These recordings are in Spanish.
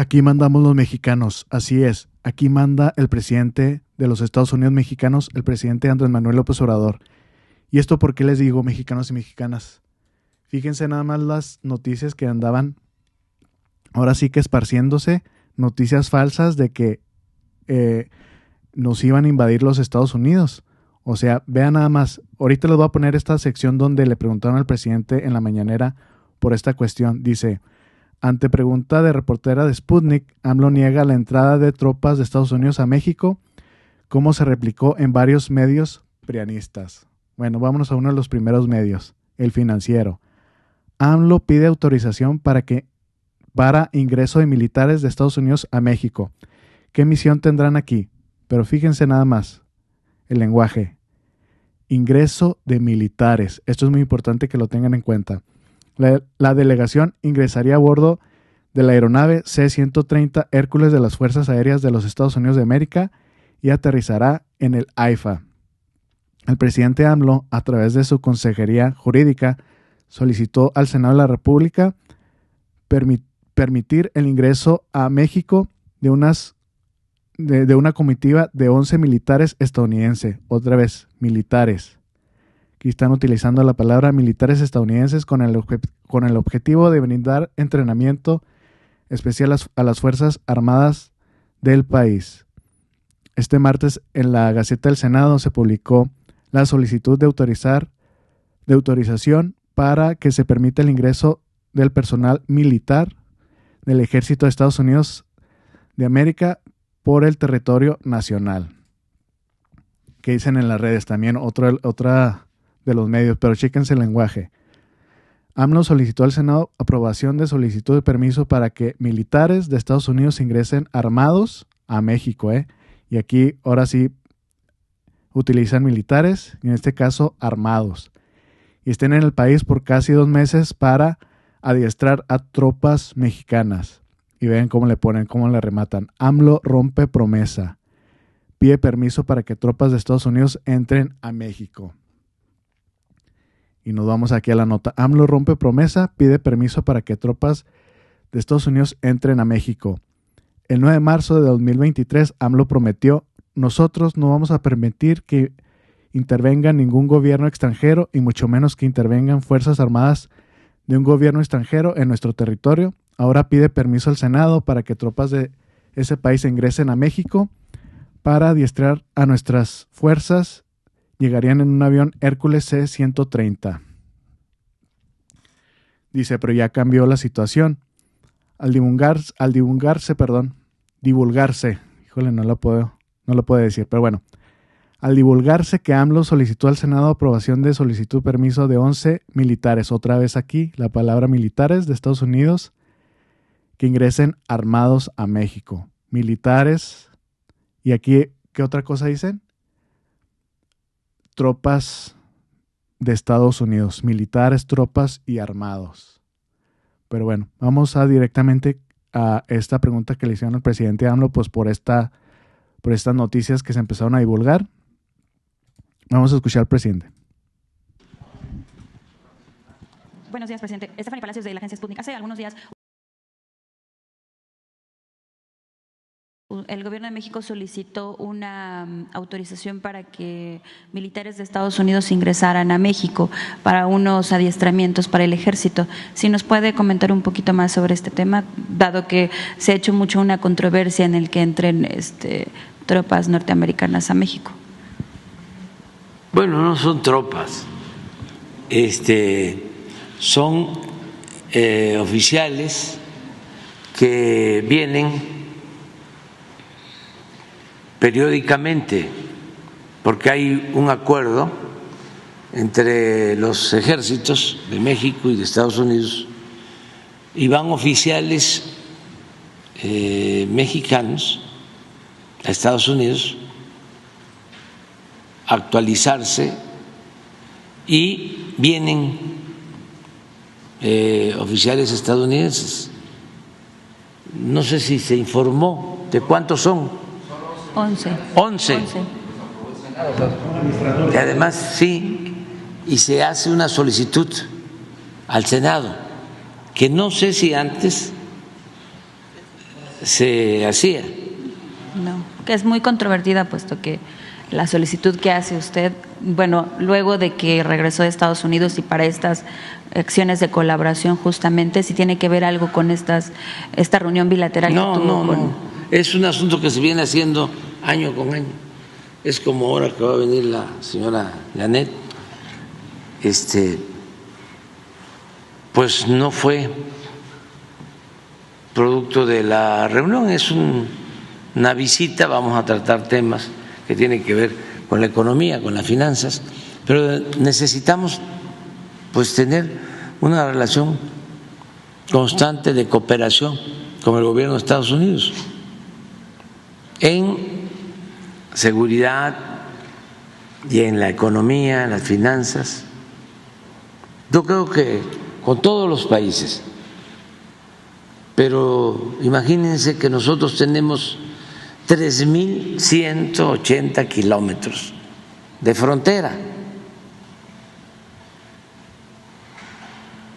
Aquí mandamos los mexicanos, así es. Aquí manda el presidente de los Estados Unidos mexicanos, el presidente Andrés Manuel López Obrador. ¿Y esto por qué les digo mexicanos y mexicanas? Fíjense nada más las noticias que andaban ahora sí que esparciéndose, noticias falsas de que eh, nos iban a invadir los Estados Unidos. O sea, vean nada más, ahorita les voy a poner esta sección donde le preguntaron al presidente en la mañanera por esta cuestión. Dice, ante pregunta de reportera de Sputnik, AMLO niega la entrada de tropas de Estados Unidos a México, como se replicó en varios medios prianistas. Bueno, vámonos a uno de los primeros medios, el financiero. AMLO pide autorización para que para ingreso de militares de Estados Unidos a México. ¿Qué misión tendrán aquí? Pero fíjense nada más. El lenguaje. Ingreso de militares. Esto es muy importante que lo tengan en cuenta. La, delegación ingresaría a bordo de la aeronave C-130 Hércules de las Fuerzas Aéreas de los Estados Unidos de América y aterrizará en el AIFA. El presidente AMLO, a través de su Consejería Jurídica, solicitó al Senado de la República permitir el ingreso a México de, unas, de, de una comitiva de 11 militares estadounidenses, otra vez, militares, que están utilizando la palabra militares estadounidenses con el, con el objetivo de brindar entrenamiento especial a, las Fuerzas Armadas del país. Este martes en la Gaceta del Senado se publicó la solicitud de autorizar de autorización para que se permita el ingreso del personal militar del Ejército de Estados Unidos de América por el territorio nacional. ¿Qué dicen en las redes también otra de los medios, pero chéquense el lenguaje. AMLO solicitó al Senado aprobación de solicitud de permiso para que militares de Estados Unidos ingresen armados a México, ¿eh? Y aquí, ahora sí, utilizan militares, y en este caso armados, y estén en el país por casi dos meses para adiestrar a tropas mexicanas. Y vean cómo le ponen, cómo le rematan. AMLO rompe promesa. Pide permiso para que tropas de Estados Unidos entren a México. Y nos vamos aquí a la nota. AMLO rompe promesa, pide permiso para que tropas de Estados Unidos entren a México. El 9 de marzo de 2023, AMLO prometió, nosotros no vamos a permitir que intervenga ningún gobierno extranjero y mucho menos que intervengan Fuerzas Armadas de un gobierno extranjero en nuestro territorio. Ahora pide permiso al Senado para que tropas de ese país ingresen a México para adiestrar a nuestras fuerzas llegarían en un avión Hércules C-130. Dice, pero ya cambió la situación. Al, al divulgarse, perdón, divulgarse, híjole, no lo puedo, no lo puedo decir, pero bueno, al divulgarse que AMLO solicitó al Senado aprobación de solicitud permiso de 11 militares, otra vez aquí la palabra militares de Estados Unidos, que ingresen armados a México. Militares. ¿Y aquí qué otra cosa dicen? tropas de Estados Unidos, militares, tropas y armados. Pero bueno, vamos a directamente a esta pregunta que le hicieron al presidente AMLO, pues por, esta, por estas noticias que se empezaron a divulgar. Vamos a escuchar al presidente. Buenos días, presidente. Estefany Palacios de la agencia Sputnik. Hace algunos días el gobierno de México solicitó una mm, autorización para que militares de Estados Unidos ingresaran a México para unos adiestramientos para el ejército. Si nos puede comentar un poquito más sobre este tema, dado que se ha hecho mucho una controversia en el que entren este, tropas norteamericanas a México. Bueno, no son tropas, este, son eh, oficiales que vienen periódicamente, porque hay un acuerdo entre los ejércitos de México y de Estados Unidos y van oficiales eh, mexicanos a Estados Unidos a actualizarse y vienen eh, oficiales estadounidenses. No sé si se informó de cuántos son 11. 11. Y además, sí, y se hace una solicitud al Senado, que no sé si antes se hacía. No, que es muy controvertida, puesto que la solicitud que hace usted, bueno, luego de que regresó de Estados Unidos y para estas acciones de colaboración justamente, si tiene que ver algo con estas esta reunión bilateral que tuvo con... Es un asunto que se viene haciendo año con año. Es como ahora que va a venir la señora Janet. Este, pues no fue producto de la reunión, es una visita, vamos a tratar temas que tienen que ver con la economía, con las finanzas, pero necesitamos pues tener una relación constante de cooperación con el gobierno de Estados Unidos en seguridad y en la economía, en las finanzas. Yo creo que con todos los países, pero imagínense que nosotros tenemos 3.180 kilómetros de frontera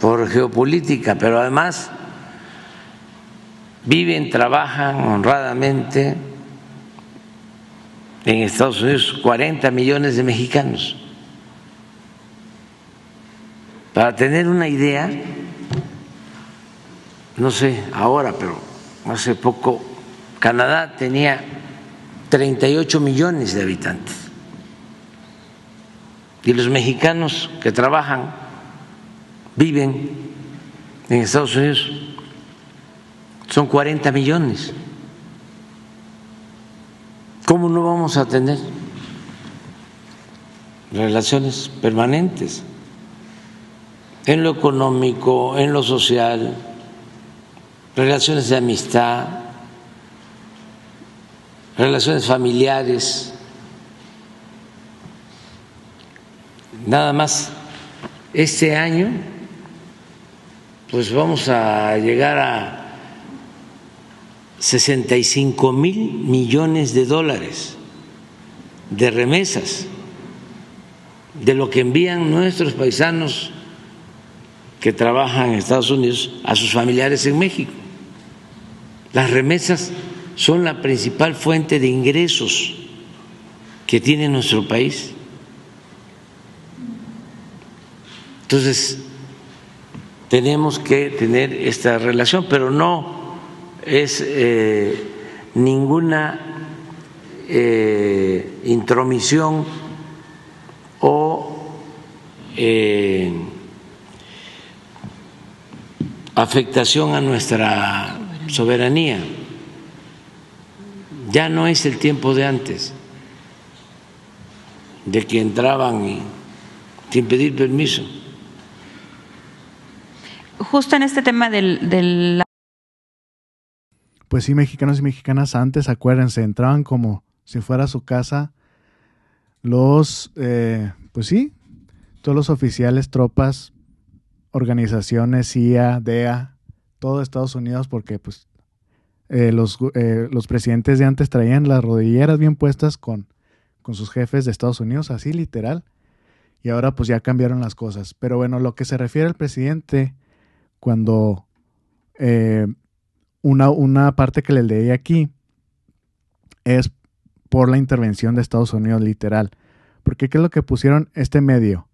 por geopolítica, pero además viven, trabajan honradamente, en Estados Unidos 40 millones de mexicanos. Para tener una idea, no sé ahora, pero hace poco Canadá tenía 38 millones de habitantes. Y los mexicanos que trabajan, viven en Estados Unidos, son 40 millones. ¿Cómo no vamos a tener relaciones permanentes? En lo económico, en lo social, relaciones de amistad, relaciones familiares. Nada más este año, pues vamos a llegar a 65 mil millones de dólares de remesas de lo que envían nuestros paisanos que trabajan en Estados Unidos a sus familiares en México. Las remesas son la principal fuente de ingresos que tiene nuestro país. Entonces, tenemos que tener esta relación, pero no es eh, ninguna eh, intromisión o eh, afectación a nuestra soberanía. Ya no es el tiempo de antes, de que entraban sin pedir permiso. Justo en este tema del pues sí, mexicanos y mexicanas antes, acuérdense, entraban como si fuera su casa los, eh, pues sí, todos los oficiales, tropas, organizaciones, CIA, DEA, todo Estados Unidos, porque pues eh, eh, los, presidentes de antes traían las rodilleras bien puestas con, con sus jefes de Estados Unidos, así literal. Y ahora pues ya cambiaron las cosas. Pero bueno, lo que se refiere al presidente cuando una, parte que les leí aquí es por la intervención de Estados Unidos, literal. Porque ¿qué es lo que pusieron este medio?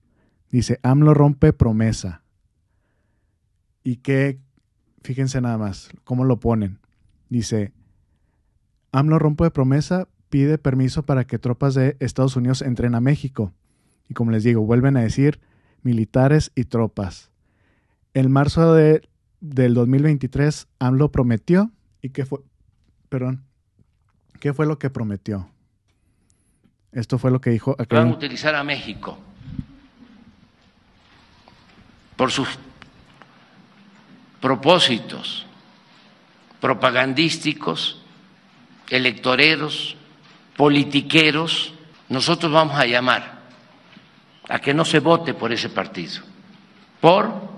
Dice, AMLO rompe promesa. Y que, fíjense nada más, cómo lo ponen. Dice, AMLO rompe promesa, pide permiso para que tropas de Estados Unidos entren a México. Y como les digo, vuelven a decir militares y tropas. En marzo de del 2023 AMLO prometió y qué fue, perdón, qué fue lo que prometió. Esto fue lo que dijo. Aquel... Van a utilizar a México por sus propósitos propagandísticos, electoreros, politiqueros. Nosotros vamos a llamar a que no se vote por ese partido, por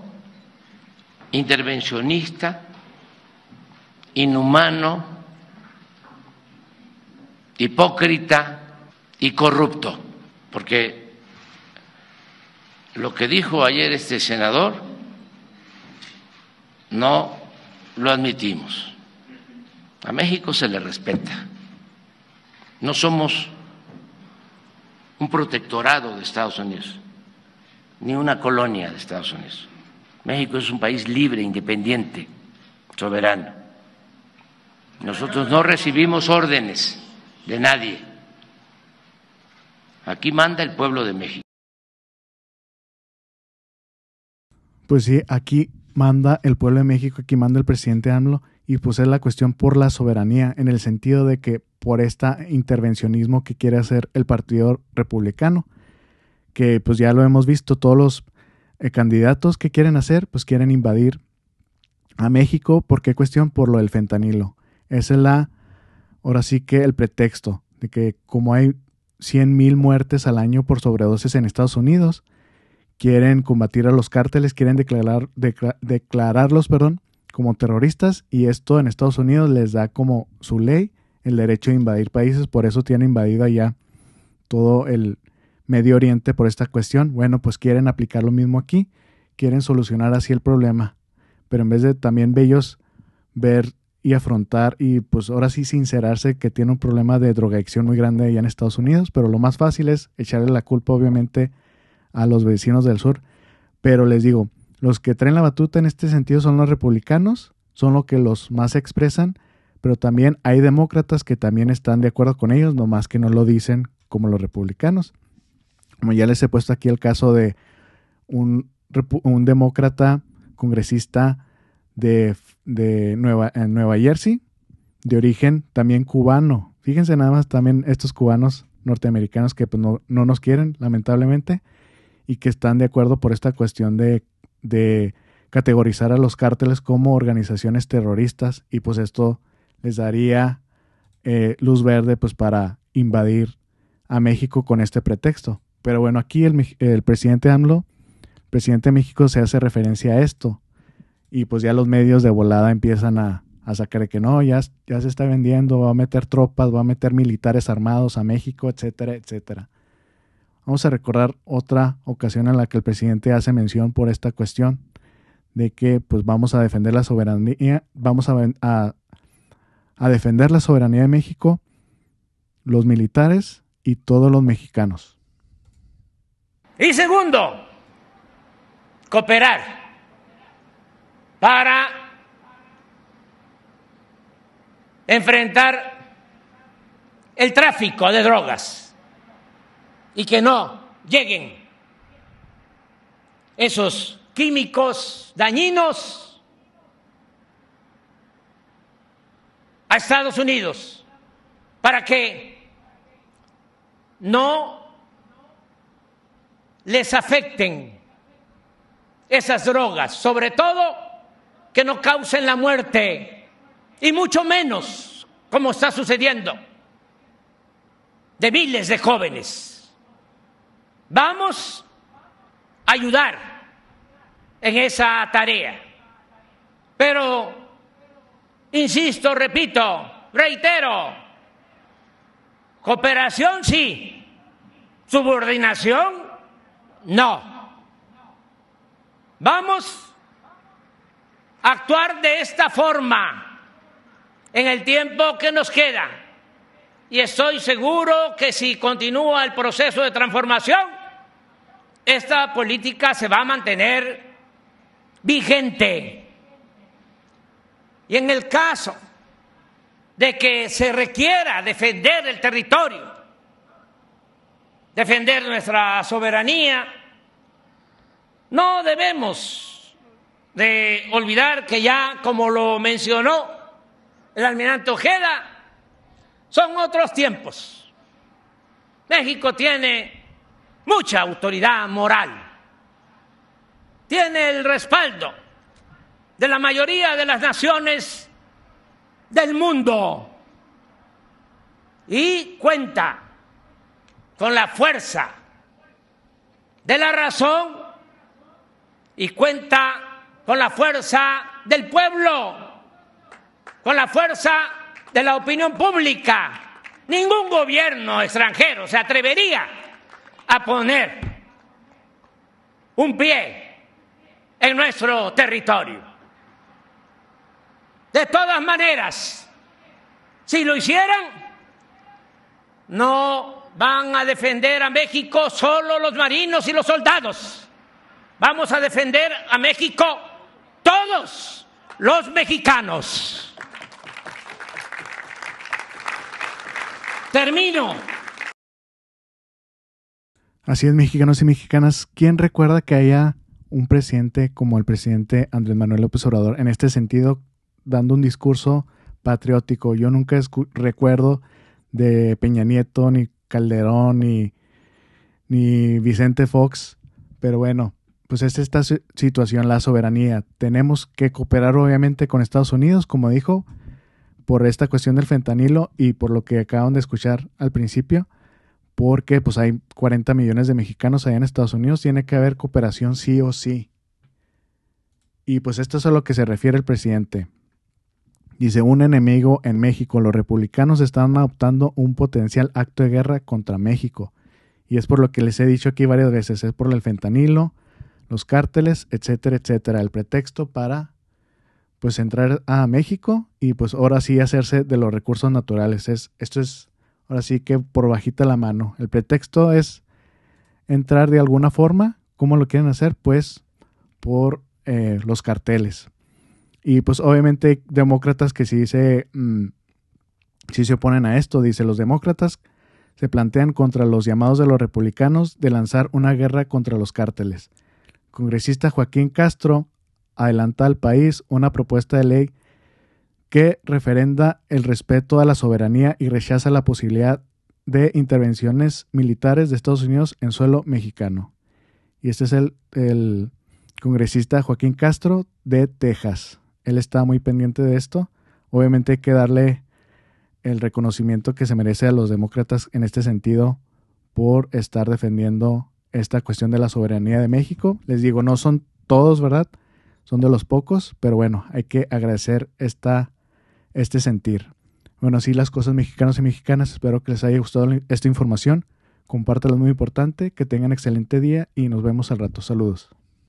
intervencionista, inhumano, hipócrita y corrupto, porque lo que dijo ayer este senador no lo admitimos. A México se le respeta. No somos un protectorado de Estados Unidos, ni una colonia de Estados Unidos. México es un país libre, independiente, soberano. Nosotros no recibimos órdenes de nadie. Aquí manda el pueblo de México. Pues sí, aquí manda el pueblo de México, aquí manda el presidente AMLO, y pues es la cuestión por la soberanía, en el sentido de que por este intervencionismo que quiere hacer el Partido Republicano, que pues ya lo hemos visto, todos los eh, candidatos que quieren hacer, pues quieren invadir a México. ¿Por qué cuestión? Por lo del fentanilo. Esa es la, ahora sí que el pretexto de que como hay 100.000 muertes al año por sobredosis en Estados Unidos, quieren combatir a los cárteles, quieren declarar, declararlos, perdón, como terroristas y esto en Estados Unidos les da como su ley el derecho de invadir países, por eso tienen invadido allá todo el, Medio Oriente por esta cuestión. Bueno, pues quieren aplicar lo mismo aquí, quieren solucionar así el problema, pero en vez de también ellos ver y afrontar y pues ahora sí sincerarse que tiene un problema de drogadicción muy grande allá en Estados Unidos, pero lo más fácil es echarle la culpa obviamente a los vecinos del sur. Pero les digo, los que traen la batuta en este sentido son los republicanos, son los que los más expresan, pero también hay demócratas que también están de acuerdo con ellos, nomás que no lo dicen como los republicanos. Como ya les he puesto aquí el caso de un, demócrata congresista de, de Nueva, en Nueva Jersey, de origen también cubano. Fíjense nada más también estos cubanos norteamericanos que pues, no, nos quieren, lamentablemente, y que están de acuerdo por esta cuestión de, de categorizar a los cárteles como organizaciones terroristas y pues esto les daría eh, luz verde pues para invadir a México con este pretexto. Pero bueno, aquí el, presidente AMLO, el presidente de México, se hace referencia a esto. Y pues ya los medios de volada empiezan a, sacar sacar que no, ya, ya se está vendiendo, va a meter tropas, va a meter militares armados a México, etcétera, etcétera. Vamos a recordar otra ocasión en la que el presidente hace mención por esta cuestión de que pues vamos a defender la soberanía, vamos a defender la soberanía de México, los militares y todos los mexicanos. Y segundo, cooperar para enfrentar el tráfico de drogas y que no lleguen esos químicos dañinos a Estados Unidos para que no les afecten esas drogas, sobre todo que no causen la muerte y mucho menos como está sucediendo de miles de jóvenes. Vamos a ayudar en esa tarea. Pero, insisto, repito, reitero, cooperación sí, subordinación no. Vamos a actuar de esta forma en el tiempo que nos queda. Y estoy seguro que si continúa el proceso de transformación, esta política se va a mantener vigente. Y en el caso de que se requiera defender el territorio, defender nuestra soberanía, no debemos de olvidar que ya, como lo mencionó el almirante Ojeda, son otros tiempos. México tiene mucha autoridad moral, tiene el respaldo de la mayoría de las naciones del mundo y cuenta con la fuerza de la razón y cuenta con la fuerza del pueblo, con la fuerza de la opinión pública. Ningún gobierno extranjero se atrevería a poner un pie en nuestro territorio. De todas maneras, si lo hicieran, no van a defender a México solo los marinos y los soldados. Vamos a defender a México todos los mexicanos. Termino. Así es, mexicanos y mexicanas, ¿quién recuerda que haya un presidente como el presidente Andrés Manuel López Obrador en este sentido dando un discurso patriótico? Yo nunca recuerdo de Peña Nieto, ni Calderón, ni, ni Vicente Fox, pero bueno, pues es esta situación, la soberanía. Tenemos que cooperar obviamente con Estados Unidos, como dijo, por esta cuestión del fentanilo y por lo que acaban de escuchar al principio, porque pues hay 40 millones de mexicanos allá en Estados Unidos, tiene que haber cooperación sí o sí. Y pues esto es a lo que se refiere el presidente. Dice, un enemigo en México, los republicanos están adoptando un potencial acto de guerra contra México. Y es por lo que les he dicho aquí varias veces, es por el fentanilo, los cárteles, etcétera, etcétera. El pretexto para pues entrar a México y pues ahora sí hacerse de los recursos naturales. Es, esto es ahora sí que por bajita la mano. El pretexto es entrar de alguna forma. ¿Cómo lo quieren hacer? Pues por eh, los carteles. Y pues obviamente demócratas que si se, mm, se oponen a esto. Dice, los demócratas se plantean contra los llamados de los republicanos de lanzar una guerra contra los cárteles congresista Joaquín Castro adelanta al país una propuesta de ley que referenda el respeto a la soberanía y rechaza la posibilidad de intervenciones militares de Estados Unidos en suelo mexicano. Y este es el, el congresista Joaquín Castro de Texas. Él está muy pendiente de esto. Obviamente hay que darle el reconocimiento que se merece a los demócratas en este sentido por estar defendiendo esta cuestión de la soberanía de México. Les digo, no son todos, ¿verdad? Son de los pocos, pero bueno, hay que agradecer esta, este sentir. Bueno, así las cosas mexicanos y mexicanas. Espero que les haya gustado esta información. Compártelo, es muy importante. Que tengan excelente día y nos vemos al rato. Saludos.